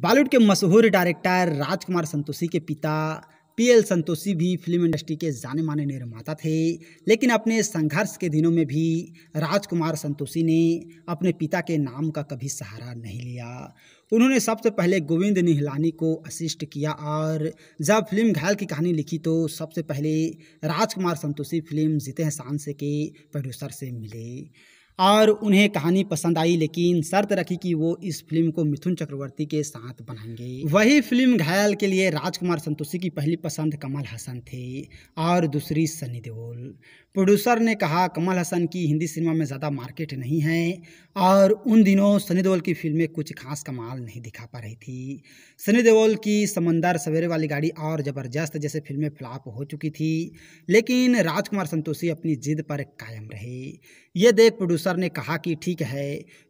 बॉलीवुड के मशहूर डायरेक्टर राजकुमार संतोषी के पिता पीएल संतोषी भी फिल्म इंडस्ट्री के जाने माने निर्माता थे लेकिन अपने संघर्ष के दिनों में भी राजकुमार संतोषी ने अपने पिता के नाम का कभी सहारा नहीं लिया उन्होंने सबसे पहले गोविंद निहलानी को असिस्ट किया और जब फिल्म घायल की कहानी लिखी तो सबसे पहले राजकुमार संतोषी फिल्म जितेह हैं सांसे के प्रोड्यूसर से मिले और उन्हें कहानी पसंद आई लेकिन शर्त रखी कि वो इस फिल्म को मिथुन चक्रवर्ती के साथ बनाएंगे वही फिल्म घायल के लिए राजकुमार संतोषी की पहली पसंद कमल हसन थे और दूसरी सनी देओल प्रोड्यूसर ने कहा कमल हसन की हिंदी सिनेमा में ज़्यादा मार्केट नहीं है और उन दिनों सनी देओल की फिल्में कुछ खास कमाल नहीं दिखा पा रही थी सनी देओल की समंदर सवेरे वाली गाड़ी और ज़बरदस्त जैसे फिल्में फ्लॉप हो चुकी थी लेकिन राजकुमार संतोषी अपनी जिद पर कायम रहे ये देख प्रोड्यूसर सर ने कहा कि ठीक है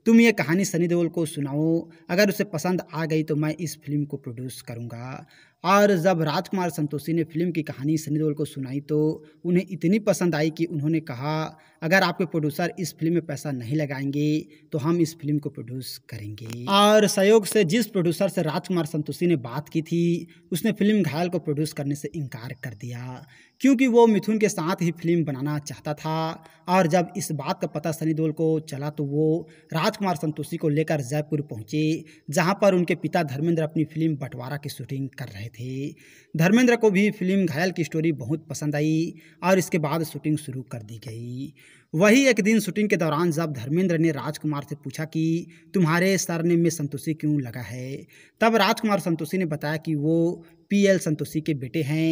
तुम ये कहानी सनी देओल को सुनाओ अगर उसे पसंद आ गई तो मैं इस फिल्म को प्रोड्यूस करूँगा और जब राजकुमार संतोषी ने फिल्म की कहानी सनी देओल को सुनाई तो उन्हें इतनी पसंद आई कि उन्होंने कहा अगर आपके प्रोड्यूसर इस फिल्म में पैसा नहीं लगाएंगे तो हम इस फिल्म को प्रोड्यूस करेंगे और सहयोग से जिस प्रोड्यूसर से राजकुमार संतोषी ने बात की थी उसने फिल्म घायल को प्रोड्यूस करने से इनकार कर दिया क्योंकि वो मिथुन के साथ ही फिल्म बनाना चाहता था और जब इस बात का पता सनी देओल को चला तो वो राजकुमार संतोषी को लेकर जयपुर पहुंचे जहां पर उनके पिता धर्मेंद्र अपनी फिल्म बंटवारा की शूटिंग कर रहे थे धर्मेंद्र को भी फिल्म घायल की स्टोरी बहुत पसंद आई और इसके बाद शूटिंग शुरू कर दी गई वही एक दिन शूटिंग के दौरान जब धर्मेंद्र ने राजकुमार से पूछा कि तुम्हारे ने में संतोषी क्यों लगा है तब राजकुमार संतोषी ने बताया कि वो पी एल संतोषी के बेटे हैं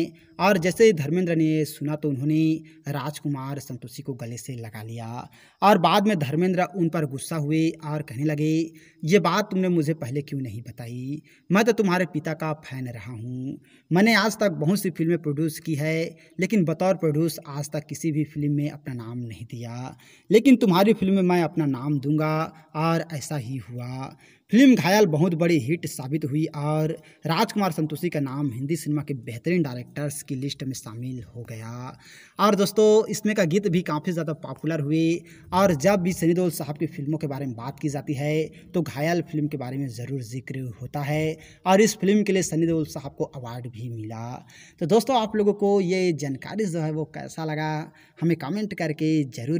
और जैसे ही धर्मेंद्र ने सुना तो उन्होंने राजकुमार संतोषी को गले से लगा लिया और बाद में धर्मेंद्र उन पर गुस्सा हुए और कहने लगे ये बात तुमने मुझे पहले क्यों नहीं बताई मैं तो तुम्हारे पिता का फैन रहा हूँ मैंने आज तक बहुत सी फिल्में प्रोड्यूस की है लेकिन बतौर प्रोड्यूस आज तक किसी भी फिल्म में अपना नाम नहीं दिया किया लेकिन तुम्हारी फिल्म में मैं अपना नाम दूंगा और ऐसा ही हुआ फिल्म घायल बहुत बड़ी हिट साबित हुई और राजकुमार संतोषी का नाम हिंदी सिनेमा के बेहतरीन डायरेक्टर्स की लिस्ट में शामिल हो गया और दोस्तों इसमें का गीत भी काफ़ी ज़्यादा पॉपुलर हुए और जब भी सनी देओल साहब की फिल्मों के बारे में बात की जाती है तो घायल फिल्म के बारे में ज़रूर जिक्र होता है और इस फिल्म के लिए सनी देओल साहब को अवार्ड भी मिला तो दोस्तों आप लोगों को ये जानकारी जो है वो कैसा लगा हमें कमेंट करके ज़रूर